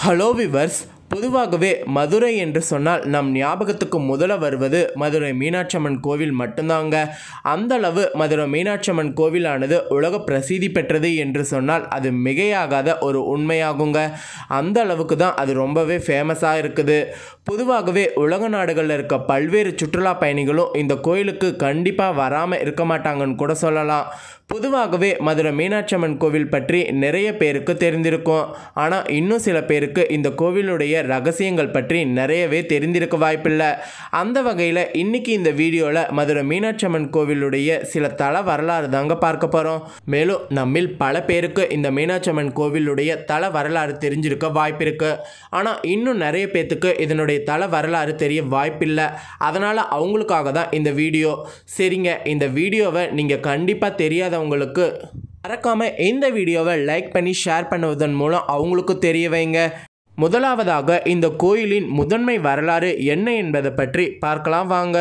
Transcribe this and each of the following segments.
hello viewers பொதுவாகவே மதுரை என்று சொன்னால் நம் ஞாபகத்துக்கு முதல வருவது மதுரை மீனாட்சம்மன் கோவில் மட்டும்தாங்க அந்தளவு மதுரை மீனாட்சம்மன் கோவிலானது உலக பிரசித்தி பெற்றது என்று சொன்னால் அது மிகையாகாத ஒரு உண்மையாகுங்க அந்த அளவுக்கு தான் அது ரொம்பவே ஃபேமஸாக இருக்குது பொதுவாகவே உலக நாடுகளில் இருக்க பல்வேறு சுற்றுலா பயணிகளும் இந்த கோயிலுக்கு கண்டிப்பாக வராமல் இருக்க மாட்டாங்கன்னு கூட சொல்லலாம் பொதுவாகவே மதுரை மீனாட்சி அம்மன் கோவில் பற்றி நிறைய பேருக்கு தெரிந்திருக்கும் ஆனால் இன்னும் சில பேருக்கு இந்த கோவிலுடைய ரகசியங்கள் பற்றி நிறையவே தெரிந்திருக்க வாய்ப்பில்லை அந்த வகையில் இன்றைக்கி இந்த வீடியோவில் மதுரை மீனாட்சி அம்மன் கோவிலுடைய சில தள வரலாறு தாங்க பார்க்க போகிறோம் மேலும் நம்மில் பல பேருக்கு இந்த மீனாட்சி அம்மன் கோவிலுடைய தல வரலாறு தெரிஞ்சிருக்க வாய்ப்பு இருக்குது ஆனால் இன்னும் நிறைய பேர்த்துக்கு இதனுடைய தல வரலாறு தெரிய வாய்ப்பில்லை அதனால் அவங்களுக்காக தான் இந்த வீடியோ சரிங்க இந்த வீடியோவை நீங்கள் கண்டிப்பாக தெரியாத உங்களுக்கு மறக்காமல் இந்த வீடியோவை லைக் பண்ணி ஷேர் பண்ணுவதன் மூலம் அவங்களுக்கும் தெரிய வைங்க முதலாவதாக இந்த கோயிலின் முதன்மை வரலாறு என்ன என்பதை பற்றி பார்க்கலாம் வாங்க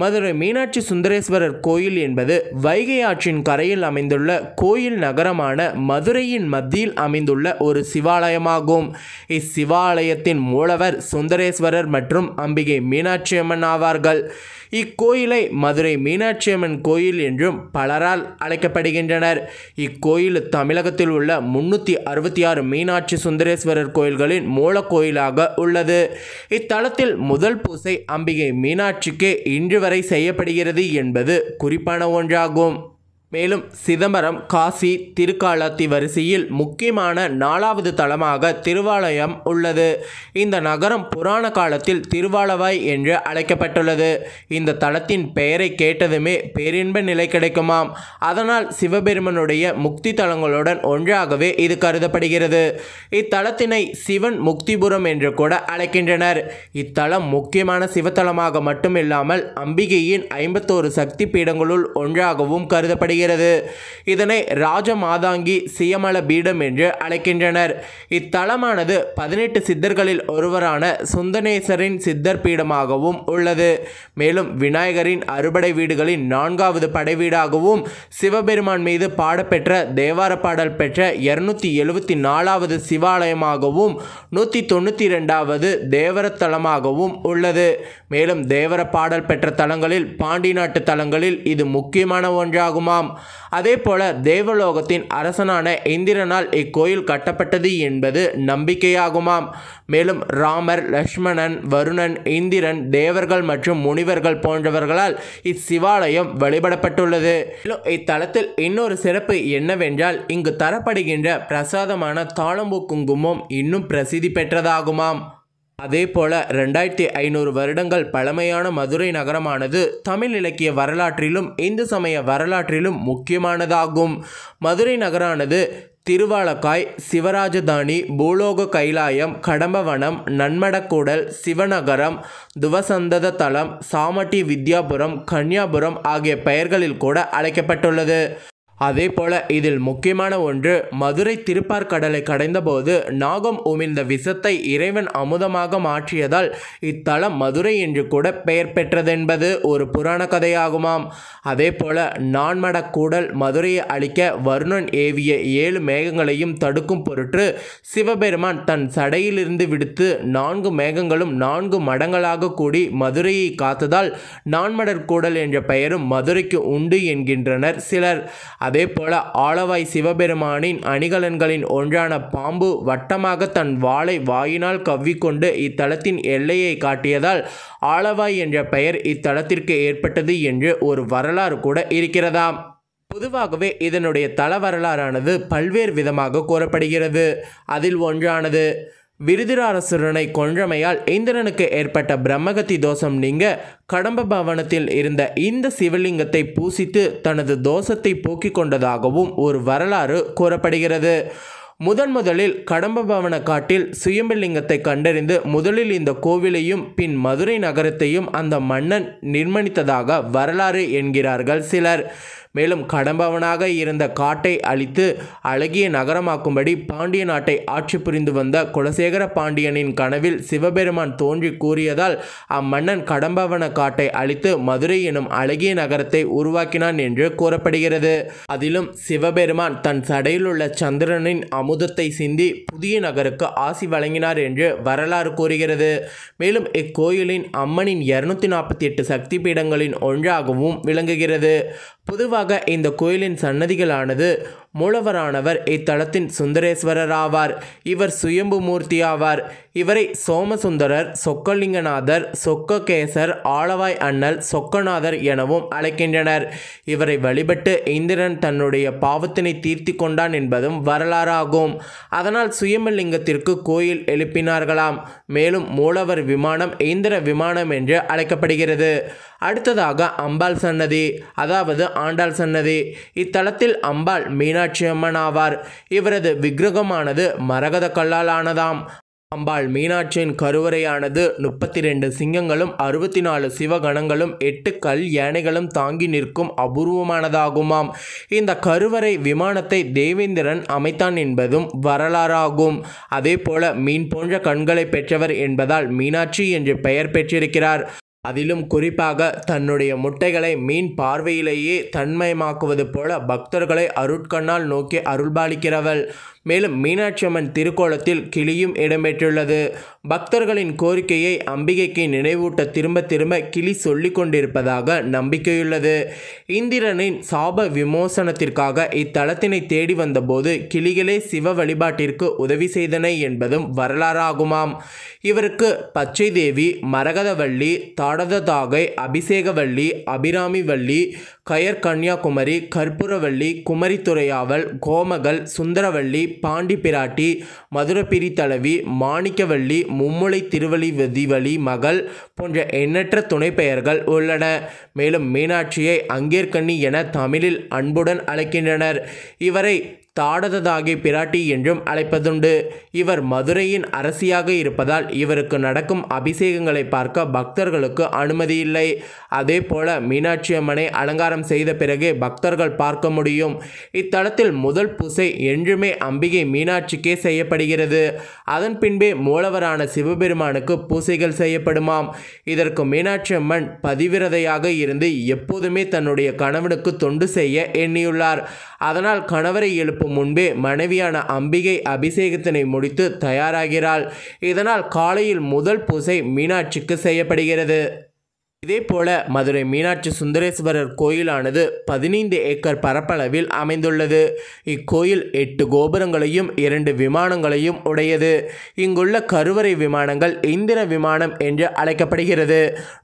மதுரை மீனாட்சி சுந்தரேஸ்வரர் கோயில் என்பது வைகை ஆற்றின் கரையில் அமைந்துள்ள கோயில் நகரமான மதுரையின் மத்தியில் அமைந்துள்ள ஒரு சிவாலயமாகும் இச்சிவாலயத்தின் மூலவர் சுந்தரேஸ்வரர் மற்றும் அம்பிகை மீனாட்சி அம்மன் ஆவார்கள் இக்கோயிலை மதுரை மீனாட்சி அம்மன் கோயில் என்றும் பலரால் அழைக்கப்படுகின்றனர் இக்கோயில் தமிழகத்தில் உள்ள முன்னூற்றி அறுபத்தி ஆறு மீனாட்சி சுந்தரேஸ்வரர் கோயில்களின் மூல கோயிலாக உள்ளது இத்தலத்தில் முதல் பூசை அம்பிகை மீனாட்சிக்கு இன்று வரை செய்யப்படுகிறது என்பது குறிப்பான ஒன்றாகும் மேலும் சிதம்பரம் காசி திருக்காலத்தி வரிசையில் முக்கியமான நாலாவது தலமாக திருவாலயம் உள்ளது இந்த நகரம் புராண காலத்தில் திருவாலவாய் என்று அழைக்கப்பட்டுள்ளது இந்த தலத்தின் பெயரை கேட்டதுமே பேரின்ப நிலை கிடைக்குமாம் அதனால் சிவபெருமனுடைய முக்தி தலங்களுடன் ஒன்றாகவே இது கருதப்படுகிறது இத்தலத்தினை சிவன் முக்திபுரம் என்று கூட அழைக்கின்றனர் இத்தலம் முக்கியமான சிவத்தலமாக மட்டுமில்லாமல் அம்பிகையின் ஐம்பத்தோரு சக்தி பீடங்களுள் ஒன்றாகவும் கருதப்படுகிறது வருகிறது இதனை ராஜமாதாங்கி சியமல பீடம் என்று அழைக்கின்றனர் இத்தலமானது பதினெட்டு சித்தர்களில் ஒருவரான சுந்தனேசரின் சித்தர் பீடமாகவும் உள்ளது மேலும் விநாயகரின் அறுபடை வீடுகளின் நான்காவது படைவீடாகவும் சிவபெருமான் மீது பாடப்பெற்ற தேவார பாடல் பெற்ற இருநூத்தி எழுபத்தி நாலாவது சிவாலயமாகவும் நூற்றி தொண்ணூற்றி ரெண்டாவது தேவரத்தலமாகவும் உள்ளது மேலும் தேவர பாடல் பெற்ற தலங்களில் பாண்டி நாட்டு தலங்களில் இது முக்கியமான ஒன்றாகுமாம் ஆகும் அதே போல தேவலோகத்தின் அரசனான இந்திரனால் இக்கோயில் கட்டப்பட்டது என்பது நம்பிக்கையாகுமாம் மேலும் ராமர் லக்ஷ்மணன் வருணன் இந்திரன் தேவர்கள் மற்றும் முனிவர்கள் போன்றவர்களால் இச்சிவாலயம் வழிபடப்பட்டுள்ளது இத்தலத்தில் இன்னொரு சிறப்பு என்னவென்றால் இங்கு தரப்படுகின்ற பிரசாதமான தாளம்பூ குங்குமம் இன்னும் பிரசித்தி பெற்றதாகுமாம் அதேபோல ரெண்டாயிரத்தி ஐநூறு வருடங்கள் பழமையான மதுரை நகரமானது தமிழ் இலக்கிய வரலாற்றிலும் இந்து சமய வரலாற்றிலும் முக்கியமானதாகும் மதுரை நகரானது திருவாலக்காய் சிவராஜதானி பூலோக கைலாயம் கடம்பவனம் நன்மடக்கூடல் சிவநகரம் துவசந்தத தலம் சாமட்டி வித்யாபுரம் கன்னியாபுரம் ஆகிய பெயர்களில் கூட அழைக்கப்பட்டுள்ளது அதே போல இதில் முக்கியமான ஒன்று மதுரை திருப்பார் கடலை கடைந்தபோது நாகம் உமிழ்ந்த விஷத்தை இறைவன் அமுதமாக மாற்றியதால் இத்தலம் மதுரை என்று கூட பெயர் பெற்றதென்பது ஒரு புராண கதையாகுமாம் அதே போல நான்மடக்கூடல் மதுரையை அழிக்க வருணன் ஏவிய ஏழு மேகங்களையும் தடுக்கும் பொருட்டு சிவபெருமான் தன் சடையிலிருந்து விடுத்து நான்கு மேகங்களும் நான்கு மடங்களாக கூடி மதுரையை காத்ததால் நான்மடற்கூடல் என்ற பெயரும் மதுரைக்கு உண்டு என்கின்றனர் சிலர் அதே போல ஆளவாய் சிவபெருமானின் அணிகலன்களின் ஒன்றான பாம்பு வட்டமாக தன் வாளை வாயினால் கவ்விக்கொண்டு இத்தலத்தின் எல்லையை காட்டியதால் ஆளவாய் என்ற பெயர் இத்தலத்திற்கு ஏற்பட்டது என்று ஒரு வரலாறு கூட இருக்கிறதாம் பொதுவாகவே இதனுடைய தல வரலாறானது பல்வேறு விதமாக கூறப்படுகிறது அதில் ஒன்றானது விருதிராரசுரனை கொன்றமையால் இந்திரனுக்கு ஏற்பட்ட பிரம்மகத்தி தோஷம் நீங்க கடம்ப பவனத்தில் இருந்த இந்த சிவலிங்கத்தை பூசித்து தனது தோஷத்தை போக்கிக் கொண்டதாகவும் ஒரு வரலாறு கூறப்படுகிறது முதன் முதலில் கடம்ப பவன காட்டில் சுயம்பலிங்கத்தை கண்டறிந்து முதலில் இந்த கோவிலையும் பின் மதுரை நகரத்தையும் அந்த மன்னன் நிர்மணித்ததாக வரலாறு என்கிறார்கள் சிலர் மேலும் கடம்பவனாக இருந்த காட்டை அழித்து அழகிய நகரமாக்கும்படி பாண்டிய நாட்டை ஆட்சி புரிந்து வந்த குலசேகர பாண்டியனின் கனவில் சிவபெருமான் தோன்றி கூறியதால் அம்மன்னன் கடம்பவன காட்டை அழித்து மதுரை எனும் அழகிய நகரத்தை உருவாக்கினான் என்று கூறப்படுகிறது அதிலும் சிவபெருமான் தன் சடையில் உள்ள சந்திரனின் அமுதத்தை சிந்தி புதிய நகருக்கு ஆசி வழங்கினார் என்று வரலாறு கூறுகிறது மேலும் இக்கோயிலின் அம்மனின் இருநூத்தி நாற்பத்தி எட்டு சக்தி பீடங்களின் ஒன்றாகவும் விளங்குகிறது பொதுவாக இந்த கோயிலின் சன்னதிகளானது மூலவரானவர் இத்தலத்தின் சுந்தரேஸ்வரர் ஆவார் இவர் சுயம்பு மூர்த்தி ஆவார் இவரை சோமசுந்தரர் சொக்கலிங்கநாதர் சொக்ககேசர் ஆளவாய் அண்ணல் சொக்கநாதர் எனவும் அழைக்கின்றனர் இவரை வழிபட்டு இந்திரன் தன்னுடைய பாவத்தினை தீர்த்தி கொண்டான் என்பதும் வரலாறாகும் அதனால் சுயம்பலிங்கத்திற்கு கோயில் எழுப்பினார்களாம் மேலும் மூலவர் விமானம் இந்திர விமானம் என்று அழைக்கப்படுகிறது அடுத்ததாக அம்பாள் சன்னதி அதாவது ஆண்டாள் சன்னதி இத்தலத்தில் அம்பாள் மீனா மீனாட்சி அம்மன் ஆவார் இவரது விக்கிரகமானது மரகத கல்லால் ஆனதாம் அம்பாள் மீனாட்சியின் கருவறையானது முப்பத்தி ரெண்டு சிங்கங்களும் அறுபத்தி நாலு சிவகணங்களும் எட்டு கல் யானைகளும் தாங்கி நிற்கும் அபூர்வமானதாகுமாம் இந்த கருவறை விமானத்தை தேவேந்திரன் அமைத்தான் என்பதும் வரலாறாகும் அதே போல மீன் போன்ற கண்களை பெற்றவர் என்பதால் மீனாட்சி என்று பெயர் பெற்றிருக்கிறார் அதிலும் குறிப்பாக தன்னுடைய முட்டைகளை மீன் பார்வையிலேயே தன்மயமாக்குவது போல பக்தர்களை அருட்கண்ணால் நோக்கி அருள்பாலிக்கிறவள் மேலும் மீனாட்சி அம்மன் திருக்கோலத்தில் கிளியும் இடம்பெற்றுள்ளது பக்தர்களின் கோரிக்கையை அம்பிகைக்கு நினைவூட்ட திரும்ப திரும்ப கிளி சொல்லிக் கொண்டிருப்பதாக நம்பிக்கையுள்ளது இந்திரனின் சாப விமோசனத்திற்காக இத்தலத்தினை தேடி வந்தபோது கிளிகளே சிவ வழிபாட்டிற்கு உதவி செய்தன என்பதும் வரலாறாகுமாம் இவருக்கு பச்சை தேவி மரகதவள்ளி தாடததாகை அபிஷேகவள்ளி அபிராமி வள்ளி கயர் கன்னியாகுமரி கற்பூரவள்ளி குமரித்துறையாவல் கோமகள் சுந்தரவள்ளி பாண்டிப்பிராட்டி மதுரப்பிரி தலைவி மாணிக்கவள்ளி மும்முளை திருவள்ளி மகள் போன்ற எண்ணற்ற துணை பெயர்கள் உள்ளன மேலும் மீனாட்சியை அங்கேற்கண்ணி என தமிழில் அன்புடன் அழைக்கின்றனர் இவரை தாடததாகி பிராட்டி என்றும் அழைப்பதுண்டு இவர் மதுரையின் அரசியாக இருப்பதால் இவருக்கு நடக்கும் அபிஷேகங்களை பார்க்க பக்தர்களுக்கு அனுமதி இல்லை அதே போல மீனாட்சி அம்மனை அலங்காரம் செய்த பிறகே பக்தர்கள் பார்க்க முடியும் இத்தலத்தில் முதல் பூசை என்றுமே அம்பிகை மீனாட்சிக்கே செய்யப்படுகிறது அதன் பின்பே மூலவரான சிவபெருமானுக்கு பூசைகள் செய்யப்படுமாம் இதற்கு மீனாட்சி அம்மன் பதிவிரதையாக இருந்து எப்போதுமே தன்னுடைய கணவனுக்கு தொண்டு செய்ய எண்ணியுள்ளார் அதனால் கணவரை எழுப்பும் அதற்கு முன்பே மனைவியான அம்பிகை அபிஷேகத்தினை முடித்து தயாராகிறாள் இதனால் காலையில் முதல் பூசை மீனாட்சிக்கு செய்யப்படுகிறது இதேபோல மதுரை மீனாட்சி சுந்தரேஸ்வரர் கோயிலானது பதினைந்து ஏக்கர் பரப்பளவில் அமைந்துள்ளது இக்கோயில் எட்டு கோபுரங்களையும் இரண்டு விமானங்களையும் உடையது இங்குள்ள கருவறை விமானங்கள் இந்திர விமானம் என்று அழைக்கப்படுகிறது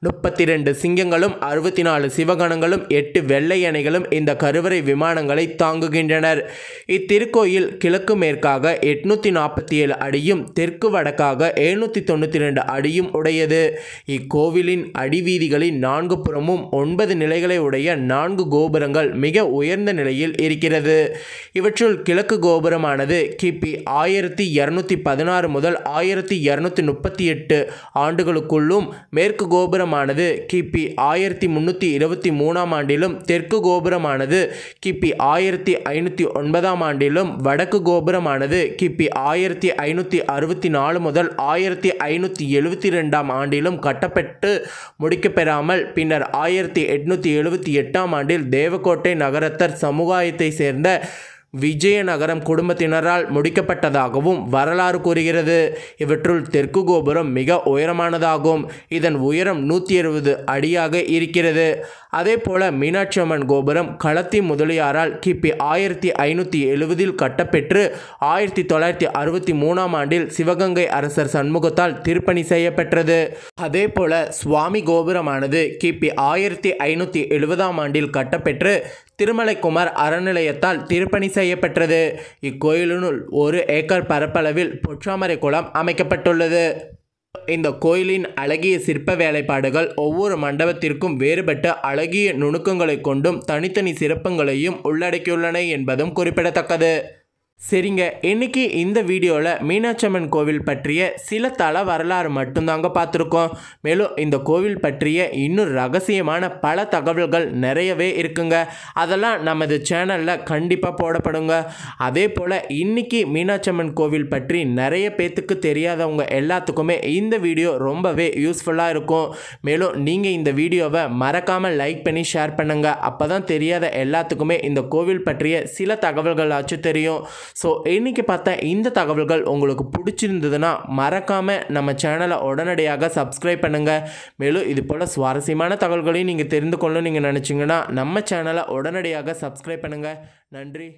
முப்பத்தி ரெண்டு சிங்கங்களும் அறுபத்தி நாலு சிவகணங்களும் எட்டு வெள்ளை யானைகளும் இந்த கருவறை விமானங்களை தாங்குகின்றனர் இத்திருக்கோயில் கிழக்கு மேற்காக எட்நூற்றி நாற்பத்தி ஏழு அடியும் தெற்கு வடக்காக எழுநூற்றி தொண்ணூற்றி ரெண்டு அடியும் உடையது இக்கோவிலின் அடிவீதி வீதிகளின் நான்கு புறமும் ஒன்பது நிலைகளை உடைய நான்கு கோபுரங்கள் மிக உயர்ந்த நிலையில் இருக்கிறது இவற்றுள் கிழக்கு கோபுரமானது கிபி ஆயிரத்தி இரநூத்தி பதினாறு முதல் ஆயிரத்தி இரநூத்தி முப்பத்தி எட்டு ஆண்டுகளுக்குள்ளும் மேற்கு கோபுரமானது கிபி ஆயிரத்தி முன்னூற்றி இருபத்தி மூணாம் ஆண்டிலும் தெற்கு கோபுரமானது கிபி ஆயிரத்தி ஐநூற்றி ஒன்பதாம் ஆண்டிலும் வடக்கு கோபுரமானது கிபி ஆயிரத்தி ஐநூற்றி அறுபத்தி நாலு முதல் ஆயிரத்தி ஐநூற்றி எழுபத்தி ரெண்டாம் ஆண்டிலும் கட்டப்பட்டு முடிக்க பெறாமல் பின்னர் ஆயிரத்தி எட்நூற்றி எழுபத்தி எட்டாம் ஆண்டில் தேவக்கோட்டை நகரத்தர் சமுதாயத்தை சேர்ந்த விஜயநகரம் குடும்பத்தினரால் முடிக்கப்பட்டதாகவும் வரலாறு கூறுகிறது இவற்றுள் தெற்கு கோபுரம் மிக உயரமானதாகும் இதன் உயரம் நூற்றி அறுபது அடியாக இருக்கிறது அதே போல மீனாட்சி அம்மன் கோபுரம் களத்தி முதலியாரால் கிபி ஆயிரத்தி ஐநூற்றி எழுபதில் கட்டப்பெற்று ஆயிரத்தி தொள்ளாயிரத்தி அறுபத்தி மூணாம் ஆண்டில் சிவகங்கை அரசர் சண்முகத்தால் திருப்பணி செய்யப்பெற்றது அதே போல சுவாமி கோபுரமானது கிபி ஆயிரத்தி ஐநூற்றி எழுபதாம் ஆண்டில் கட்டப்பெற்று திருமலைக்குமார் அறநிலையத்தால் திருப்பணி செய்யப்பெற்றது இக்கோயிலினுள் ஒரு ஏக்கர் பரப்பளவில் பொற்றாமரை குளம் அமைக்கப்பட்டுள்ளது இந்த கோயிலின் அழகிய சிற்ப வேலைப்பாடுகள் ஒவ்வொரு மண்டபத்திற்கும் வேறுபட்ட அழகிய நுணுக்கங்களை கொண்டும் தனித்தனி சிறப்புங்களையும் உள்ளடக்கியுள்ளன என்பதும் குறிப்பிடத்தக்கது சரிங்க இன்னைக்கு இந்த வீடியோவில் மீனாட்சம்மன் கோவில் பற்றிய சில தல வரலாறு மட்டும்தாங்க பார்த்துருக்கோம் மேலும் இந்த கோவில் பற்றிய இன்னும் ரகசியமான பல தகவல்கள் நிறையவே இருக்குங்க அதெல்லாம் நமது சேனலில் கண்டிப்பாக போடப்படுங்க அதே போல் இன்றைக்கி மீனாட்சம்மன் கோவில் பற்றி நிறைய பேத்துக்கு தெரியாதவங்க எல்லாத்துக்குமே இந்த வீடியோ ரொம்பவே யூஸ்ஃபுல்லாக இருக்கும் மேலும் நீங்கள் இந்த வீடியோவை மறக்காமல் லைக் பண்ணி ஷேர் பண்ணுங்கள் அப்போ தான் தெரியாத எல்லாத்துக்குமே இந்த கோவில் பற்றிய சில தகவல்களாச்சும் தெரியும் ஸோ இன்றைக்கி பார்த்தா இந்த தகவல்கள் உங்களுக்கு பிடிச்சிருந்ததுன்னா மறக்காமல் நம்ம சேனலை உடனடியாக சப்ஸ்கிரைப் பண்ணுங்கள் மேலும் இது போல் சுவாரஸ்யமான தகவல்களையும் நீங்கள் தெரிந்து கொள்ளணும் நீங்கள் நினச்சிங்கன்னா நம்ம சேனலை உடனடியாக சப்ஸ்கிரைப் பண்ணுங்கள் நன்றி